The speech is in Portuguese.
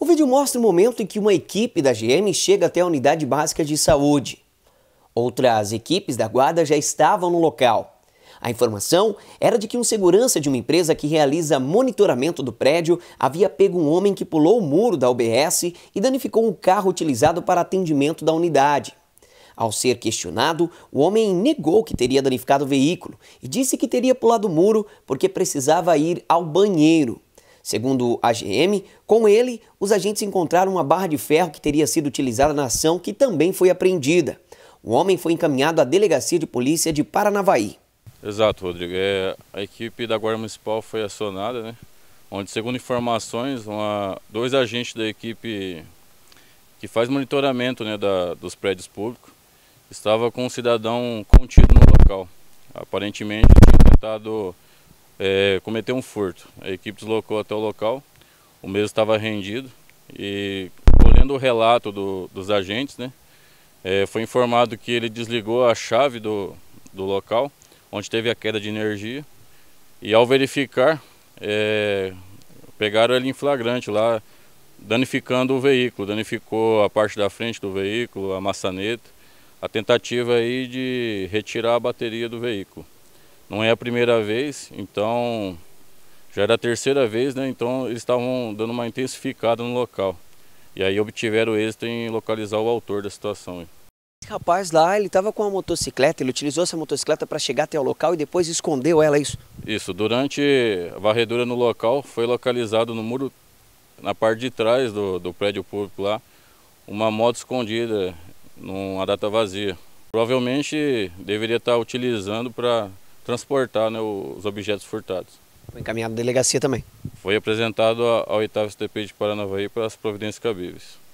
O vídeo mostra o momento em que uma equipe da GM chega até a unidade básica de saúde. Outras equipes da guarda já estavam no local. A informação era de que um segurança de uma empresa que realiza monitoramento do prédio havia pego um homem que pulou o muro da UBS e danificou um carro utilizado para atendimento da unidade. Ao ser questionado, o homem negou que teria danificado o veículo e disse que teria pulado o muro porque precisava ir ao banheiro. Segundo a GM, com ele, os agentes encontraram uma barra de ferro que teria sido utilizada na ação, que também foi apreendida. O homem foi encaminhado à Delegacia de Polícia de Paranavaí. Exato, Rodrigo. É, a equipe da Guarda Municipal foi acionada, né? onde, segundo informações, uma, dois agentes da equipe que faz monitoramento né, da, dos prédios públicos estava com um cidadão contido no local. Aparentemente tinha tentado é, cometeu um furto. A equipe deslocou até o local, o mesmo estava rendido e, olhando o relato do, dos agentes, né, é, foi informado que ele desligou a chave do, do local, onde teve a queda de energia, e ao verificar, é, pegaram ele em flagrante lá, danificando o veículo, danificou a parte da frente do veículo, a maçaneta, a tentativa aí de retirar a bateria do veículo. Não é a primeira vez, então já era a terceira vez, né? Então eles estavam dando uma intensificada no local. E aí obtiveram êxito em localizar o autor da situação. Esse rapaz lá, ele estava com uma motocicleta, ele utilizou essa motocicleta para chegar até o local e depois escondeu ela, é isso? Isso, durante a varredura no local, foi localizado no muro, na parte de trás do, do prédio público lá, uma moto escondida numa data vazia. Provavelmente deveria estar utilizando para transportar né, os objetos furtados. Foi encaminhado à delegacia também. Foi apresentado ao oitava STP de Paranavaí para as providências cabíveis.